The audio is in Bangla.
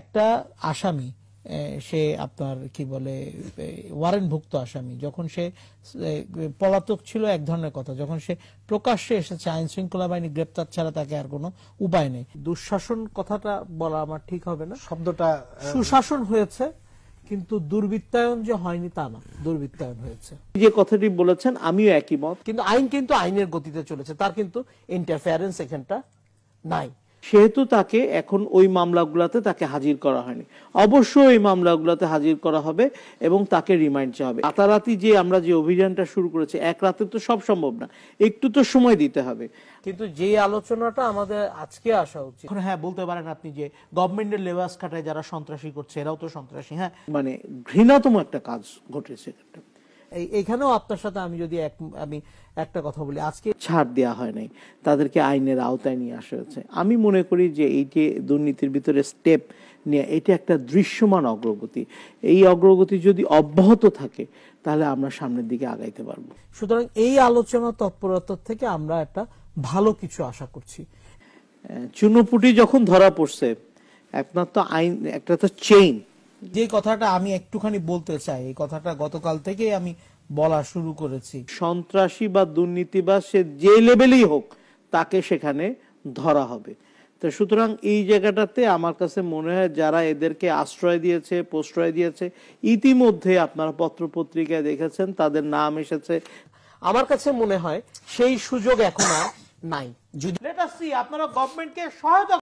একটা আসামি সে আপনার কি বলে ভুক্ত আসামি যখন সে পলাতক ছিল এক ধরনের কথা যখন সে প্রকাশ্যে এসেছে আইন শৃঙ্খলা বাহিনী গ্রেপ্তার ছাড়া তাকে আর কোনো উপায় নেই দুঃশাসন কথাটা বলা আমার ঠিক হবে না শব্দটা সুশাসন হয়েছে কিন্তু দুর্বৃত্তায়ন যে হয়নি তা না দুর্বৃত্তায়ন হয়েছে যে কথাটি বলেছেন আমিও একই মত কিন্তু আইন কিন্তু আইনের গতিতে চলেছে তার কিন্তু ইন্টারফেয়ারেন্স এখানটা নাই সেহেতু তাকে এখন ওই মামলাগুলোতে তাকে হাজির করা হয়নি অবশ্যই ওই মামলাগুলোতে হাজির করা হবে এবং তাকে রিমাইন্ড চাওয়া হবে রাতারাতি যে আমরা যে অভিযানটা শুরু করেছি এক রাতে তো সব সম্ভব না একটু তো সময় দিতে হবে কিন্তু যে আলোচনাটা আমাদের আজকে আসা উচিত হ্যাঁ বলতে পারেন আপনি যে গভর্নমেন্টের লেবাস খাটায় যারা সন্ত্রাসী করছে এরাও তো সন্ত্রাসী হ্যাঁ মানে ঘৃণাতম একটা কাজ ঘটেছে এখানেও আপনার সাথে আমি যদি এক আমি একটা কথা বলি আজকে ছাড় দেওয়া হয় নাই তাদেরকে আইনের আওতায় নিয়ে আসা হয়েছে আমি মনে করি যে এই যে দুর্নীতির ভিতরে স্টেপ নিয়ে এটা একটা দৃশ্যমান অগ্রগতি এই অগ্রগতি যদি অব্যাহত থাকে তাহলে আমরা সামনের দিকে আগাইতে পারবো সুতরাং এই আলোচনা তৎপরতার থেকে আমরা একটা ভালো কিছু আশা করছি চুনোপুটি যখন ধরা পড়ছে একমাত্র আইন একটা তো চেইন যে কথাটা আমি একটুখানি বলতে চাই এই কথাটা গতকাল থেকে আমি বলা শুরু করেছি সন্ত্রাসী বা দুর্নীতি বা সে যে লেভেলেই হোক তাকে সেখানে ধরা হবে তো সুতরাং এই জায়গাটাতে আমার কাছে মনে হয় যারা এদেরকে আশ্রয় দিয়েছে প্রশ্রয় দিয়েছে ইতিমধ্যে আপনারা পত্রপত্রিকায় দেখেছেন তাদের নাম এসেছে আমার কাছে মনে হয় সেই সুযোগ এখন আর নাই যদি আপনারা গভর্নমেন্টকে সহায়তা